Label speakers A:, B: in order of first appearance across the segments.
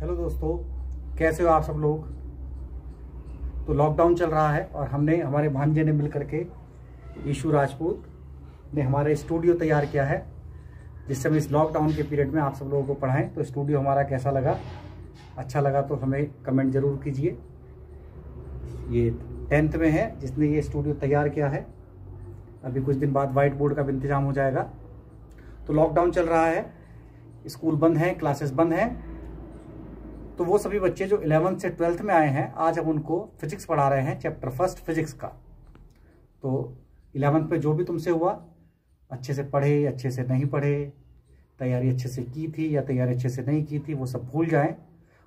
A: Hello दोस्तों कैसे हो आप सब लोग तो लॉकडाउन चल रहा है और हमने हमारे भांजे ने मिल के ईशू राजपूत ने हमारा स्टूडियो तैयार किया है जिससे हम इस लॉकडाउन के पीरियड में आप सब लोगों को पढ़ाएं तो स्टूडियो हमारा कैसा लगा अच्छा लगा तो हमें कमेंट ज़रूर कीजिए ये टेंथ में है जिसने ये स्टूडियो तैयार किया है अभी कुछ दिन बाद वाइट बोर्ड का भी इंतजाम हो जाएगा तो लॉकडाउन चल रहा है स्कूल बंद हैं क्लासेस बंद हैं तो वो सभी बच्चे जो इलेवंथ से ट्वेल्थ में आए हैं आज हम उनको फिजिक्स पढ़ा रहे हैं चैप्टर फर्स्ट फिजिक्स का तो इलेवंथ में जो भी तुमसे हुआ अच्छे से पढ़े अच्छे से नहीं पढ़े तैयारी अच्छे से की थी या तैयारी अच्छे से नहीं की थी वो सब भूल जाएं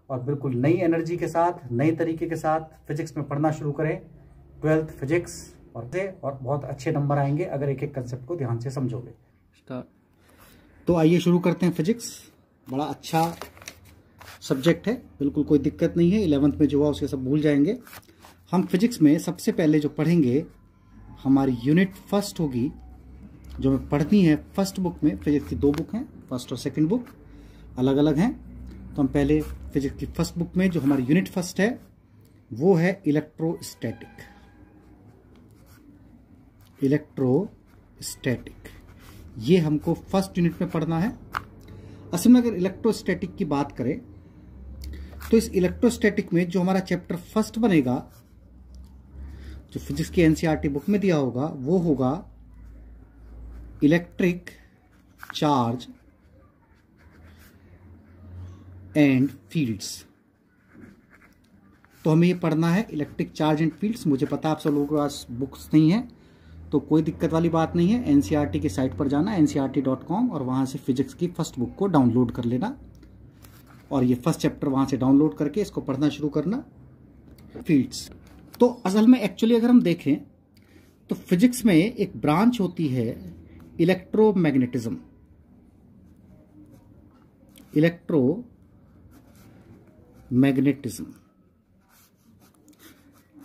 A: और बिल्कुल नई एनर्जी के साथ नए तरीके के साथ फिजिक्स में पढ़ना शुरू करें ट्वेल्थ फिजिक्स और से और बहुत अच्छे नंबर आएंगे अगर एक एक कंसेप्ट को ध्यान से समझोगे तो आइए शुरू करते हैं फिजिक्स बड़ा अच्छा सब्जेक्ट है बिल्कुल कोई दिक्कत नहीं है इलेवंथ में जो हुआ उसके सब भूल जाएंगे हम फिजिक्स में सबसे पहले जो पढ़ेंगे हमारी यूनिट फर्स्ट होगी जो हमें पढ़नी है फर्स्ट बुक में फिजिक्स की दो बुक हैं फर्स्ट और सेकेंड बुक अलग अलग हैं तो हम पहले फिजिक्स की फर्स्ट बुक में जो हमारी यूनिट फर्स्ट है वो है इलेक्ट्रोस्टैटिक इलेक्ट्रोस्टैटिक ये हमको फर्स्ट यूनिट में पढ़ना है असल में अगर इलेक्ट्रोस्टैटिक की बात करें तो इस इलेक्ट्रोस्टैटिक में जो हमारा चैप्टर फर्स्ट बनेगा जो फिजिक्स की एनसीईआरटी बुक e में दिया होगा वो होगा इलेक्ट्रिक चार्ज एंड फील्ड्स तो हमें ये पढ़ना है इलेक्ट्रिक चार्ज एंड फील्ड्स मुझे पता है आप सब लोगों के पास बुक्स नहीं है तो कोई दिक्कत वाली बात नहीं है एनसीईआरटी की साइट पर जाना एनसीईआरटी डॉट कॉम और वहां से फिजिक्स की फर्स्ट बुक को डाउनलोड कर लेना और ये फर्स्ट चैप्टर वहां से डाउनलोड करके इसको पढ़ना शुरू करना फील्ड्स तो असल में एक्चुअली अगर हम देखें तो फिजिक्स में एक ब्रांच होती है इलेक्ट्रोमैग्नेटिज्म इलेक्ट्रो मैग्नेटिज्म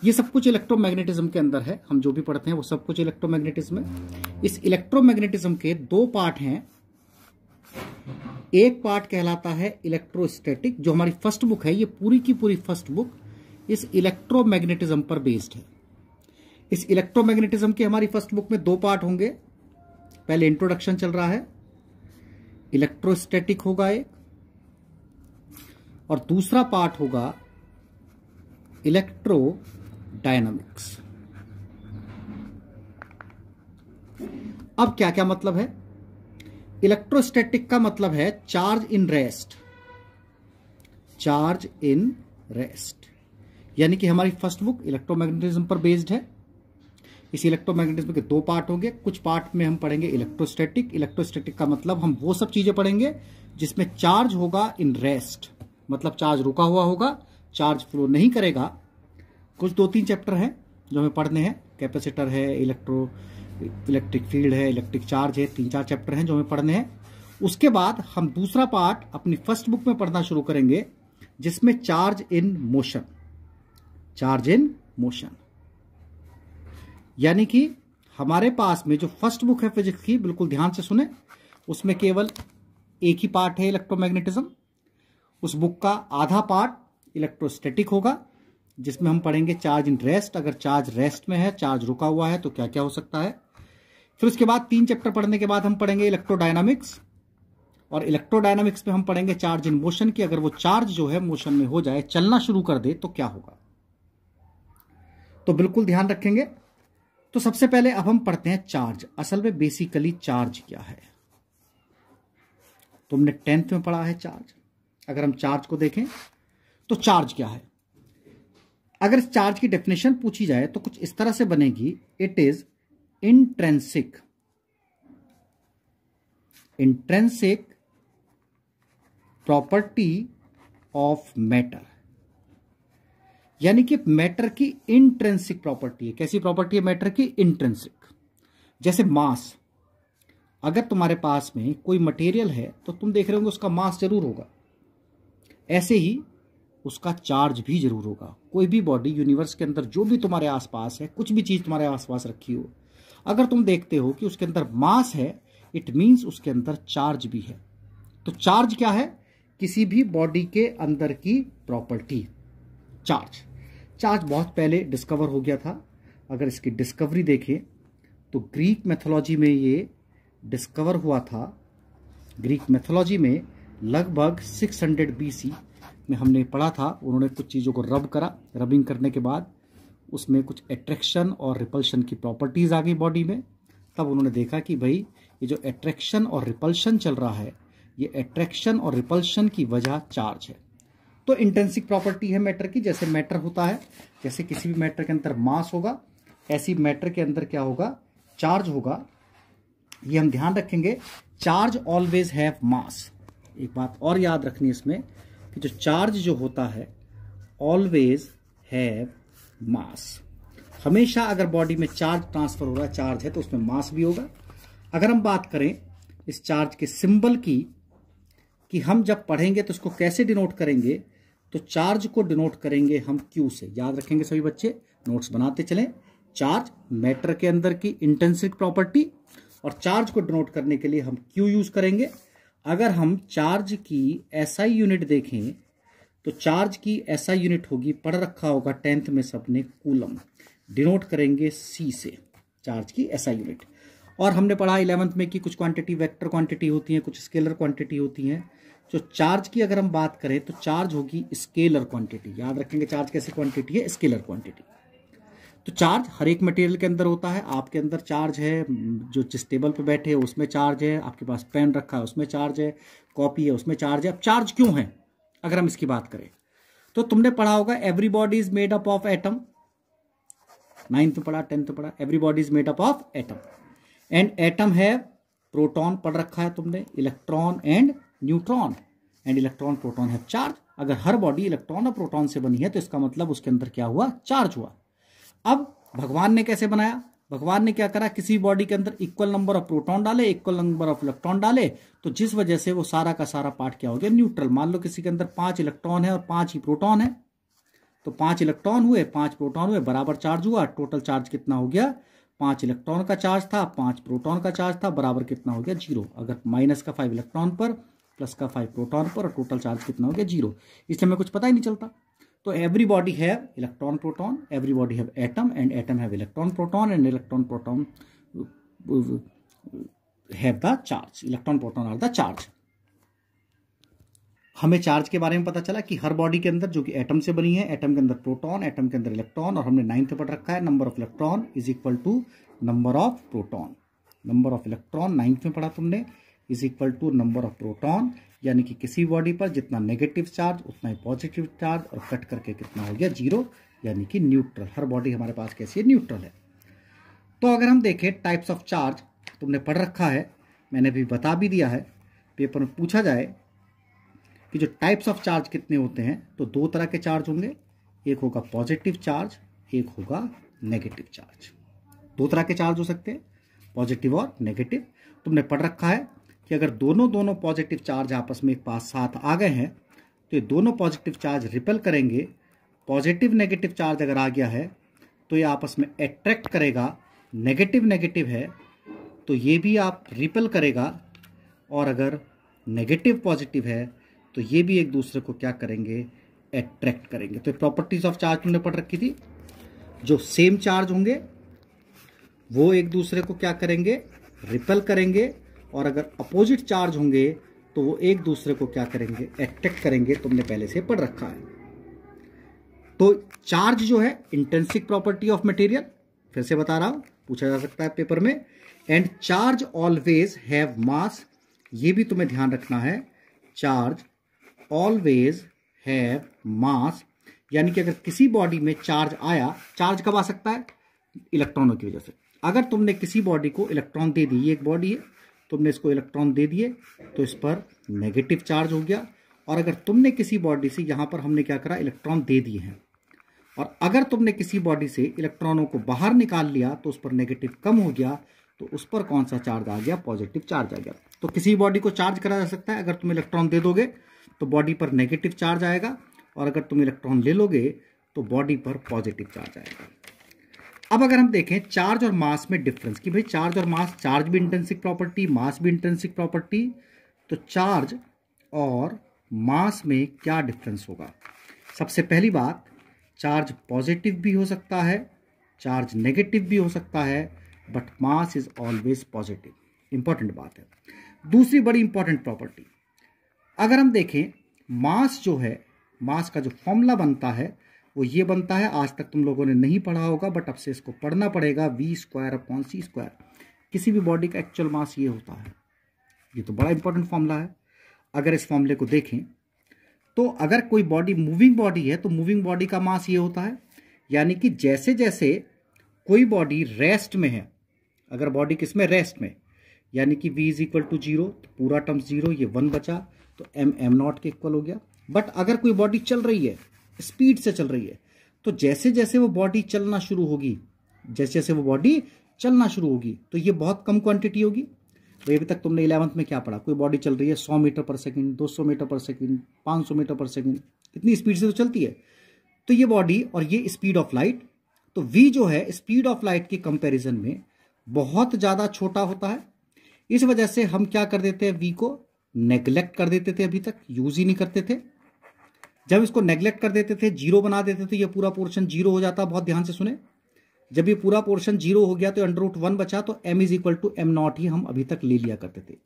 A: ये सब कुछ इलेक्ट्रोमैग्नेटिज्म के अंदर है हम जो भी पढ़ते हैं वो सब कुछ इलेक्ट्रोमैग्नेटिज्म है इस इलेक्ट्रोमैग्नेटिज्म के दो पार्ट हैं एक पार्ट कहलाता है इलेक्ट्रोस्टैटिक जो हमारी फर्स्ट बुक है ये पूरी की पूरी फर्स्ट बुक इस इलेक्ट्रोमैग्नेटिज्म पर बेस्ड है इस इलेक्ट्रोमैग्नेटिज्म के हमारी फर्स्ट बुक में दो पार्ट होंगे पहले इंट्रोडक्शन चल रहा है इलेक्ट्रोस्टैटिक होगा एक और दूसरा पार्ट होगा इलेक्ट्रो डायनामिक्स अब क्या क्या मतलब है इलेक्ट्रोस्टैटिक का मतलब है charge in rest charge in rest यानी कि हमारी फर्स्ट बुक इलेक्ट्रोमैग्नेटिज्म पर बेस्ड है इस इलेक्ट्रोमैग्नेटिज्म के दो पार्ट होंगे कुछ पार्ट में हम पढ़ेंगे इलेक्ट्रोस्टैटिक इलेक्ट्रोस्टैटिक का मतलब हम वो सब चीजें पढ़ेंगे जिसमें चार्ज होगा इन रेस्ट मतलब चार्ज रुका हुआ होगा चार्ज फ्लो नहीं करेगा कुछ दो तीन चैप्टर हैं जो हमें पढ़ने हैं कैपेसिटर है इलेक्ट्रो इलेक्ट्रिक फील्ड है इलेक्ट्रिक चार्ज है तीन चार चैप्टर हैं जो हमें पढ़ने हैं उसके बाद हम दूसरा पार्ट अपनी फर्स्ट बुक में पढ़ना शुरू करेंगे जिसमें charge in motion charge in motion यानी कि हमारे पास में जो फर्स्ट बुक है फिजिक्स की बिल्कुल ध्यान से सुने उसमें केवल एक ही पार्ट है इलेक्ट्रोमैग्नेटिज्म उस बुक का आधा पार्ट इलेक्ट्रोस्टेटिक होगा जिसमें हम पढ़ेंगे चार्ज इन रेस्ट अगर चार्ज रेस्ट में है चार्ज रुका हुआ है तो क्या क्या हो सकता है फिर उसके बाद तीन चैप्टर पढ़ने के बाद हम पढ़ेंगे इलेक्ट्रोडायनामिक्स और इलेक्ट्रोडायनामिक्स में हम पढ़ेंगे चार्ज इन मोशन की अगर वो चार्ज जो है मोशन में हो जाए चलना शुरू कर दे तो क्या होगा तो बिल्कुल ध्यान रखेंगे तो सबसे पहले अब हम पढ़ते हैं चार्ज असल में बेसिकली चार्ज क्या है तुमने टेंथ में पढ़ा है चार्ज अगर हम चार्ज को देखें तो चार्ज क्या है अगर इस चार्ज की डेफिनेशन पूछी जाए तो कुछ इस तरह से बनेगी it is intrinsic intrinsic property of matter यानी कि मैटर की इंट्रेंसिक प्रॉपर्टी है कैसी प्रॉपर्टी है मैटर की इंट्रेंसिक जैसे मास अगर तुम्हारे पास में कोई मटेरियल है तो तुम देख रहे होंगे उसका मास जरूर होगा ऐसे ही उसका चार्ज भी जरूर होगा कोई भी बॉडी यूनिवर्स के अंदर जो भी तुम्हारे आसपास है कुछ भी चीज़ तुम्हारे आसपास रखी हो अगर तुम देखते हो कि उसके अंदर मास है इट मीन्स उसके अंदर चार्ज भी है तो चार्ज क्या है किसी भी बॉडी के अंदर की प्रॉपर्टी चार्ज चार्ज बहुत पहले डिस्कवर हो गया था अगर इसकी डिस्कवरी देखें तो ग्रीक मैथोलॉजी में ये डिस्कवर हुआ था ग्रीक मैथोलॉजी में लगभग 600 बीसी में हमने पढ़ा था उन्होंने कुछ चीज़ों को रब करा रबिंग करने के बाद उसमें कुछ एट्रैक्शन और रिपल्शन की प्रॉपर्टीज़ आ गई बॉडी में तब उन्होंने देखा कि भाई ये जो एट्रैक्शन और रिपल्शन चल रहा है ये एट्रैक्शन और रिपल्शन की वजह चार्ज है तो इंटेंसिक प्रॉपर्टी है मैटर की जैसे मैटर होता है जैसे किसी भी मैटर के अंदर मास होगा ऐसी मैटर के अंदर क्या होगा चार्ज होगा ये हम ध्यान रखेंगे चार्ज ऑलवेज हैव मास एक बात और याद रखनी इसमें कि जो चार्ज जो होता है ऑलवेज हैव मास हमेशा अगर बॉडी में चार्ज ट्रांसफर हो रहा है चार्ज है तो उसमें मास भी होगा अगर हम बात करें इस चार्ज के सिंबल की कि हम जब पढ़ेंगे तो इसको कैसे डिनोट करेंगे तो चार्ज को डिनोट करेंगे हम क्यू से याद रखेंगे सभी बच्चे नोट्स बनाते चलें चार्ज मैटर के अंदर की इंटेंसिक प्रॉपर्टी और चार्ज को डिनोट करने के लिए हम क्यू यूज करेंगे अगर हम चार्ज की एसआई SI यूनिट देखें तो चार्ज की ऐसा यूनिट होगी पढ़ रखा होगा टेंथ में सबने कूलम डिनोट करेंगे सी से चार्ज की ऐसा यूनिट और हमने पढ़ा इलेवंथ में कि कुछ क्वांटिटी वेक्टर क्वांटिटी होती हैं कुछ स्केलर क्वांटिटी होती हैं तो चार्ज की अगर हम बात करें तो चार्ज होगी स्केलर क्वांटिटी याद रखेंगे चार्ज कैसी क्वांटिटी है स्केलर क्वांटिटी तो चार्ज हर एक मटेरियल के अंदर होता है आपके अंदर चार्ज है जो जिस टेबल पर बैठे उसमें चार्ज है आपके पास पेन रखा है उसमें चार्ज है कॉपी है उसमें चार्ज है अब चार्ज क्यों है अगर हम इसकी बात करें तो तुमने पढ़ा होगा every body is made up of atom ninth पढ़ा टेंथ पढ़ा every body is made up of atom and atom है प्रोटॉन पढ़ रखा है तुमने electron and neutron and electron proton है चार्ज अगर हर बॉडी इलेक्ट्रॉन और प्रोटॉन से बनी है तो इसका मतलब उसके अंदर क्या हुआ चार्ज हुआ अब भगवान ने कैसे बनाया भगवान ने क्या करा किसी बॉडी के अंदर इक्वल नंबर ऑफ प्रोटॉन डाले इक्वल नंबर ऑफ इलेक्ट्रॉन डाले तो जिस वजह से वो सारा का सारा पार्ट क्या हो गया न्यूट्रल मान लो किसी के अंदर पांच इलेक्ट्रॉन है और पांच ही प्रोटॉन है तो पांच इलेक्ट्रॉन हुए पांच प्रोटॉन हुए बराबर चार्ज हुआ टोटल चार्ज कितना हो गया पांच इलेक्ट्रॉन का चार्ज था पांच प्रोटॉन का चार्ज था बराबर कितना हो गया जीरो अगर माइनस का फाइव इलेक्ट्रॉन पर प्लस का फाइव प्रोटॉन पर और टोटल चार्ज कितना हो गया जीरो इसलिए हमें कुछ पता ही नहीं चलता तो have electron electron every body have atom and atom have electron proton and electron proton have the charge electron proton are the charge हमें चार्ज के बारे में पता चला कि हर बॉडी के अंदर जो कि एटम से बनी है एटम के अंदर प्रोटॉन एटम के अंदर इलेक्ट्रॉन और हमने नाइन्थ पढ़ रखा है number of electron is equal to number of proton number of electron ninth में पढ़ा तुमने is equal to number of proton यानी कि किसी बॉडी पर जितना नेगेटिव चार्ज उतना ही पॉजिटिव चार्ज और कट करके कितना हो गया जीरो यानी कि न्यूट्रल हर बॉडी हमारे पास कैसी है न्यूट्रल है तो अगर हम देखें टाइप्स ऑफ चार्ज तुमने पढ़ रखा है मैंने भी बता भी दिया है पेपर में पूछा जाए कि जो टाइप्स ऑफ चार्ज कितने होते हैं तो दो तरह के चार्ज होंगे एक होगा पॉजिटिव चार्ज एक होगा नेगेटिव चार्ज दो तरह के चार्ज हो सकते हैं पॉजिटिव और नेगेटिव तुमने पढ़ रखा है कि अगर दोनों दोनों पॉजिटिव चार्ज आपस में एक पास साथ आ गए हैं तो ये दोनों पॉजिटिव चार्ज रिपेल करेंगे पॉजिटिव नेगेटिव चार्ज अगर आ गया है तो ये आपस में अट्रैक्ट करेगा नेगेटिव नेगेटिव है तो ये भी आप रिपेल करेगा और अगर नेगेटिव पॉजिटिव है तो ये भी एक दूसरे को क्या करेंगे अट्रैक्ट करेंगे तो प्रॉपर्टीज ऑफ चार्ज हमने पढ़ रखी थी जो सेम चार्ज होंगे वो एक दूसरे को क्या करेंगे रिपेल करेंगे और अगर अपोजिट चार्ज होंगे तो वो एक दूसरे को क्या करेंगे अट्रैक्ट करेंगे तुमने पहले से पढ़ रखा है तो चार्ज जो है इंटेंसिक प्रॉपर्टी ऑफ मटेरियल फिर से बता रहा हूं पूछा जा सकता है पेपर में and charge always have mass ये भी तुम्हें ध्यान रखना है चार्ज ऑलवेज हैव मास यानी कि अगर किसी बॉडी में चार्ज आया चार्ज कब आ सकता है इलेक्ट्रॉनों की वजह से अगर तुमने किसी बॉडी को इलेक्ट्रॉन दे दी ये एक बॉडी है तुमने इसको इलेक्ट्रॉन दे दिए तो इस पर नेगेटिव चार्ज हो गया और अगर तुमने किसी बॉडी से यहाँ पर हमने क्या करा इलेक्ट्रॉन दे दिए हैं और अगर तुमने किसी बॉडी से इलेक्ट्रॉनों को बाहर निकाल लिया तो उस पर नेगेटिव कम हो गया तो उस पर कौन सा चार्ज आ गया पॉजिटिव चार्ज आ गया तो किसी बॉडी को चार्ज करा जा सकता है अगर तुम इलेक्ट्रॉन दे दोगे तो बॉडी पर नेगेटिव चार्ज आएगा और अगर तुम इलेक्ट्रॉन ले लोगे तो बॉडी पर पॉजिटिव चार्ज आएगा अब अगर हम देखें चार्ज और मास में डिफरेंस कि भाई चार्ज और मास चार्ज भी इंटेंसिक प्रॉपर्टी मास भी इंटेंसिक प्रॉपर्टी तो चार्ज और मास में क्या डिफरेंस होगा सबसे पहली बात चार्ज पॉजिटिव भी हो सकता है चार्ज नेगेटिव भी हो सकता है but mass is always positive important बात है दूसरी बड़ी इंपॉर्टेंट प्रॉपर्टी अगर हम देखें मास जो है मास का जो फॉर्मूला बनता है वो ये बनता है आज तक तुम लोगों ने नहीं पढ़ा होगा बट अब से इसको पढ़ना पड़ेगा v square upon c square किसी भी बॉडी का एक्चुअल मास ये होता है ये तो बड़ा इंपॉर्टेंट फॉर्मूला है अगर इस फॉर्मूले को देखें तो अगर कोई बॉडी मूविंग बॉडी है तो मूविंग बॉडी का मास ये होता है यानी कि जैसे जैसे कोई बॉडी रेस्ट में है अगर बॉडी किस में रेस्ट में यानी कि v is equal to zero तो पूरा टर्म जीरो ये वन बचा तो m एम नॉट के इक्वल हो गया बट अगर कोई बॉडी चल रही है स्पीड से चल रही है तो जैसे जैसे वो बॉडी चलना शुरू होगी जैसे जैसे वो बॉडी चलना शुरू होगी तो ये बहुत कम क्वांटिटी होगी तो अभी तक तुमने इलेवंथ में क्या पढ़ा कोई बॉडी चल रही है सौ मीटर पर सेकेंड दो सौ मीटर पर सेकेंड पाँच सौ मीटर पर सेकेंड इतनी स्पीड से तो चलती है तो ये बॉडी और ये स्पीड ऑफ लाइट तो वी जो है स्पीड ऑफ लाइट के कंपेरिजन में बहुत ज़्यादा छोटा होता है इस वजह से हम क्या कर देते हैं वी को नेग्लेक्ट कर देते थे अभी तक यूज ही नहीं करते थे जब इसको नेग्लेक्ट कर देते थे जीरो बना देते थे ये पूरा पोर्शन जीरो हो जाता बहुत ध्यान से सुने जब ये पूरा पोर्शन जीरो हो गया तो अंडर रूट वन बचा तो m is equal to m naught ही हम अभी तक ले लिया करते थे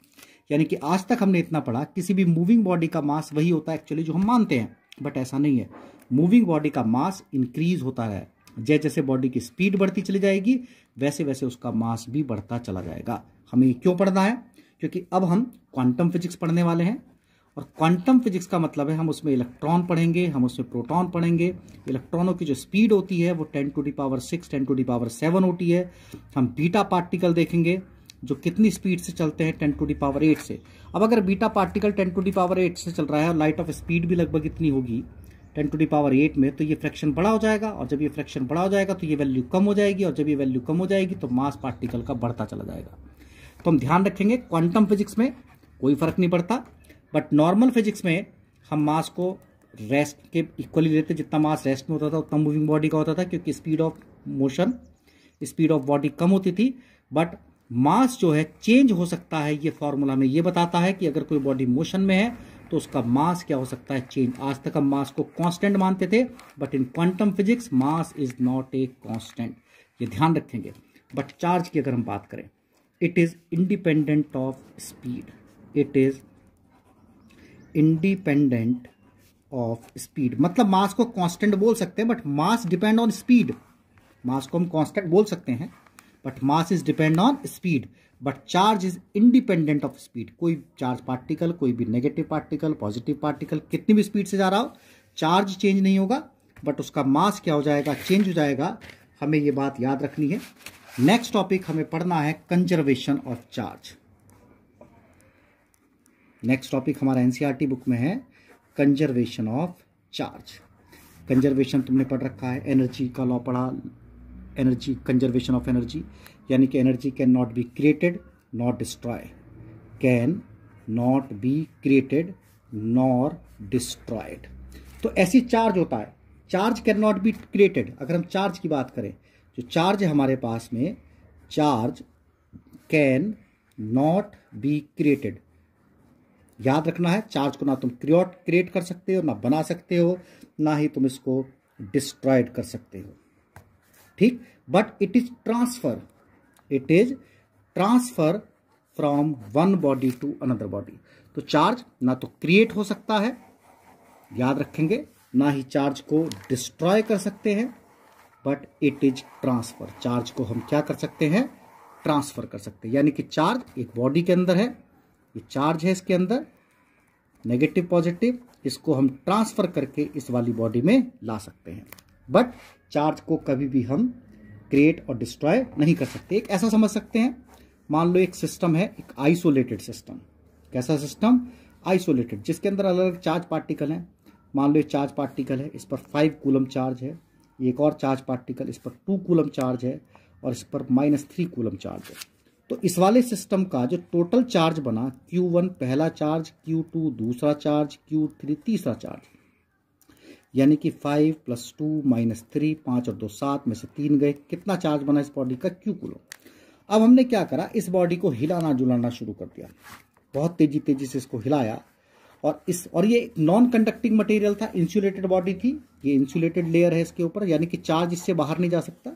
A: यानी कि आज तक हमने इतना पढ़ा किसी भी मूविंग बॉडी का मास वही होता है एक्चुअली जो हम मानते हैं बट ऐसा नहीं है मूविंग बॉडी का मास इंक्रीज होता है जैसे जैसे बॉडी की स्पीड बढ़ती चली जाएगी वैसे वैसे उसका मास भी बढ़ता चला जाएगा हमें क्यों पढ़ना है क्योंकि अब हम क्वांटम फिजिक्स पढ़ने वाले हैं और क्वांटम फिजिक्स का मतलब है हम उसमें इलेक्ट्रॉन पढ़ेंगे हम उसमें प्रोटॉन पढ़ेंगे इलेक्ट्रॉनों की जो स्पीड होती है वो ten to the power six ten to the power seven होती है हम बीटा पार्टिकल देखेंगे जो कितनी स्पीड से चलते हैं ten to the power eight से अब अगर beta particle ten to the power eight से चल रहा है और लाइट ऑफ स्पीड भी लगभग इतनी होगी ten to the power eight में तो ये फ्रैक्शन बड़ा हो जाएगा और जब ये फ्रैक्शन बड़ा हो जाएगा तो ये वैल्यू कम हो जाएगी और जब ये वैल्यू कम हो जाएगी तो मास पार्टिकल का बढ़ता चला जाएगा तो हम ध्यान रखेंगे क्वांटम फिजिक्स में कोई फर्क नहीं पड़ता बट नॉर्मल फिजिक्स में हम मास को रेस्ट के इक्वली लेते जितना मास रेस्ट में होता था उतना मूविंग बॉडी का होता था क्योंकि speed of motion speed of body कम होती थी बट मास जो है चेंज हो सकता है ये फॉर्मूला में ये बताता है कि अगर कोई बॉडी मोशन में है तो उसका मास क्या हो सकता है चेंज आज तक हम मास को कांस्टेंट मानते थे but in quantum physics mass is not a constant ये ध्यान रखेंगे बट चार्ज की अगर हम बात करें it is independent of speed it is independent of speed मतलब मास को कांस्टेंट बोल सकते हैं but mass depend on speed mass को हम कांस्टेंट बोल सकते हैं but mass is depend on speed but charge is independent of speed कोई चार्ज पार्टिकल कोई भी नेगेटिव पार्टिकल पॉजिटिव पार्टिकल कितनी भी स्पीड से जा रहा हो चार्ज चेंज नहीं होगा बट उसका मास क्या हो जाएगा चेंज हो जाएगा हमें ये बात याद रखनी है नेक्स्ट टॉपिक हमें पढ़ना है conservation of charge next topic हमारा एनसीईआरटी बुक e में है कंजर्वेशन ऑफ चार्ज कंजर्वेशन तुमने पढ़ रखा है एनर्जी का लॉ पढ़ा एनर्जी कंजर्वेशन ऑफ एनर्जी यानी कि energy can not be created not destroy can not be created nor destroyed तो ऐसी चार्ज होता है charge can not be created अगर हम चार्ज की बात करें जो चार्ज है हमारे पास में charge can not be created याद रखना है चार्ज को ना तुम क्रियोट क्रिएट कर सकते हो ना बना सकते हो ना ही तुम इसको डिस्ट्रॉयड कर सकते हो ठीक but it is transfer it is transfer from one body to another body तो चार्ज ना तो क्रिएट हो सकता है याद रखेंगे ना ही चार्ज को डिस्ट्रॉय कर सकते हैं but it is transfer charge को हम क्या कर सकते हैं ट्रांसफर कर सकते हैं यानी कि चार्ज एक बॉडी के अंदर है ये चार्ज है इसके अंदर नेगेटिव पॉजिटिव इसको हम ट्रांसफर करके इस वाली बॉडी में ला सकते हैं बट चार्ज को कभी भी हम क्रिएट और डिस्ट्रॉय नहीं कर सकते एक ऐसा समझ सकते हैं मान लो एक सिस्टम है एक आइसोलेटेड सिस्टम कैसा सिस्टम आइसोलेटेड जिसके अंदर अलग अलग चार्ज पार्टिकल हैं मान लो ये चार्ज पार्टिकल है इस पर फाइव कूलम चार्ज है एक और चार्ज पार्टिकल इस पर टू कूलम चार्ज है और इस पर माइनस थ्री कूलम चार्ज है तो इस वाले सिस्टम का जो टोटल चार्ज बना Q1 पहला चार्ज Q2 दूसरा चार्ज Q3 तीसरा चार्ज यानी कि five plus two minus three पाँच और दो सात में से तीन गए कितना चार्ज बना इस बॉडी का क्यू कुलो अब हमने क्या करा इस बॉडी को हिलाना जुलाना शुरू कर दिया बहुत तेजी तेजी से इसको हिलाया और इस और ये नॉन कंडक्टिंग मटेरियल था इंसुलेटेड बॉडी थी ये इंसुलेटेड लेयर है इसके ऊपर यानी कि चार्ज इससे बाहर नहीं जा सकता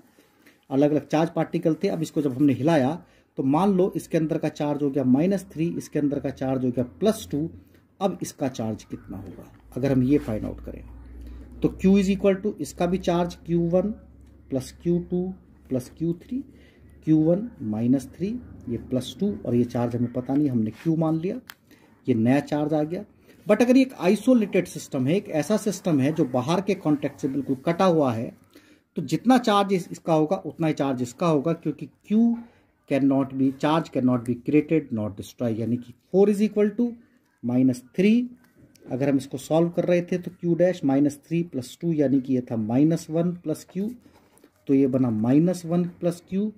A: अलग अलग चार्ज पार्टिकल थे अब इसको जब हमने हिलाया तो मान लो इसके अंदर का चार्ज हो गया माइनस थ्री इसके अंदर का चार्ज हो गया प्लस टू अब इसका चार्ज कितना होगा अगर हम ये फाइंड आउट करें तो Q इज इक्वल टू इसका भी charge Q1 one plus q two plus q three q one minus three ये प्लस टू और ये चार्ज हमें पता नहीं हमने Q मान लिया ये नया चार्ज आ गया बट अगर ये एक आइसोलेटेड सिस्टम है एक ऐसा सिस्टम है जो बाहर के कॉन्टेक्ट से बिल्कुल कटा हुआ है तो जितना चार्ज इसका होगा उतना ही चार्ज इसका होगा क्योंकि q can not be charge can not be created not destroy यानी कि four is equal to minus three अगर हम इसको सॉल्व कर रहे थे तो q dash minus three plus two यानी कि ये था माइनस वन प्लस क्यू तो ये बना माइनस वन प्लस क्यू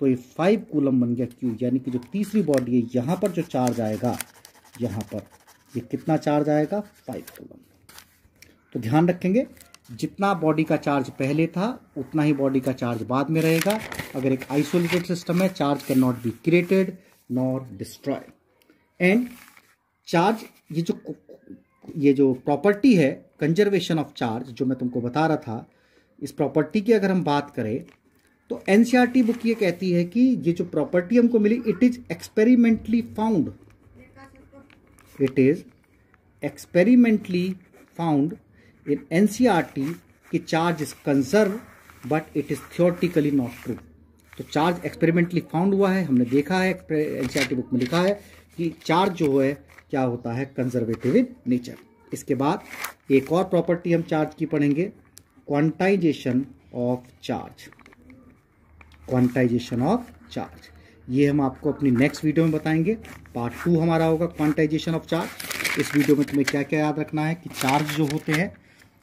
A: तो ये फाइव कूलम बन गया क्यू यानी कि जो तीसरी बॉडी है यहाँ पर जो चार्ज आएगा यहाँ पर ये कितना चार्ज आएगा फाइव कूलम तो ध्यान रखेंगे जितना बॉडी का चार्ज पहले था उतना ही बॉडी का चार्ज बाद में रहेगा अगर एक आइसोलेटेड सिस्टम है charge can not be created nor destroy and charge ये जो ये जो प्रॉपर्टी है कंजर्वेशन ऑफ चार्ज जो मैं तुमको बता रहा था इस प्रॉपर्टी की अगर हम बात करें तो एन बुक e ये कहती है कि ये जो प्रॉपर्टी हमको मिली it is experimentally found it is experimentally found in NCRT e कि charge is conserved but it is theoretically not true. तो चार्ज एक्सपेरिमेंटली फाउंड हुआ है हमने देखा है एनसीआरटी बुक e में लिखा है कि चार्ज जो है क्या होता है कंजर्वेटिव इन नेचर इसके बाद एक और प्रॉपर्टी हम चार्ज की पढ़ेंगे quantization of charge quantization of charge ये हम आपको अपनी नेक्स्ट वीडियो में बताएंगे पार्ट टू हमारा होगा क्वांटाइजेशन ऑफ चार्ज इस वीडियो में तुम्हें क्या क्या याद रखना है कि चार्ज जो होते हैं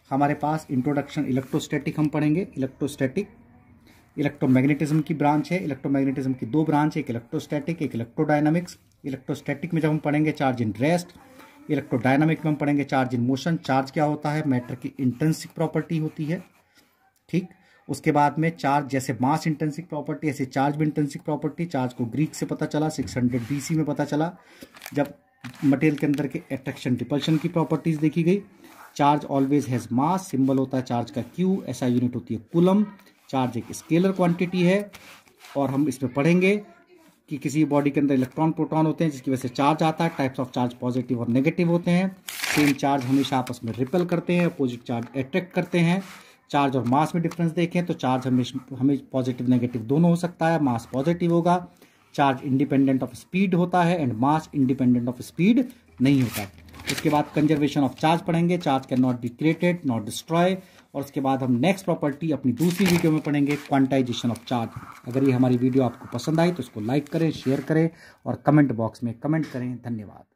A: हमारे पास इंट्रोडक्शन इलेक्ट्रोस्टैटिक हम पढ़ेंगे इलेक्ट्रोस्टैटिक इलेक्ट्रोमैग्नेटिज्म की ब्रांच है इलेक्ट्रोमैग्नेटिज्म की दो ब्रांच एक इलेक्ट्रोस्टैटिक एक इलेक्ट्रोडायनामिक्स इलेक्ट्रोस्टैटिक में जब हम पढ़ेंगे चार्ज इन रेस्ट इलेक्ट्रोडायनामिक में हम पढ़ेंगे चार्ज इन मोशन चार्ज क्या होता है मैटर की इंटेंसिक प्रॉपर्टी होती है ठीक उसके बाद में चार्ज जैसे मास इंटेंसिक प्रॉपर्टी ऐसे चार्ज भी इंटेंसिक प्रॉपर्टी चार्ज को ग्रीक से पता चला 600 हंड्रेड सी में पता चला जब मटेरियल के अंदर के अट्रैक्शन रिपल्शन की प्रॉपर्टीज देखी गई charge always has mass symbol होता है चार्ज का क्यू ऐसा यूनिट होती है कुलम चार्ज एक स्केलर क्वांटिटी है और हम इसमें पढ़ेंगे कि किसी बॉडी के अंदर इलेक्ट्रॉन प्रोटॉन होते हैं जिसकी वजह से चार्ज आता है टाइप्स ऑफ चार्ज पॉजिटिव और नेगेटिव होते हैं सेम चार्ज हमेशा आपस में रिपेल करते हैं अपोजिट चार्ज अट्रैक्ट करते हैं चार्ज और मास में डिफरेंस देखें तो चार्ज हमेशा हमें पॉजिटिव नेगेटिव दोनों हो सकता है मास पॉजिटिव होगा चार्ज इंडिपेंडेंट ऑफ स्पीड होता है and mass independent of speed नहीं होता उसके बाद कंजर्वेशन ऑफ चार्ज पढ़ेंगे charge can not be created not destroy और उसके बाद हम नेक्स्ट प्रॉपर्टी अपनी दूसरी वीडियो में पढ़ेंगे क्वांटाइजेशन ऑफ चार्ज अगर ये हमारी वीडियो आपको पसंद आई तो इसको लाइक करें शेयर करें और कमेंट बॉक्स में कमेंट करें धन्यवाद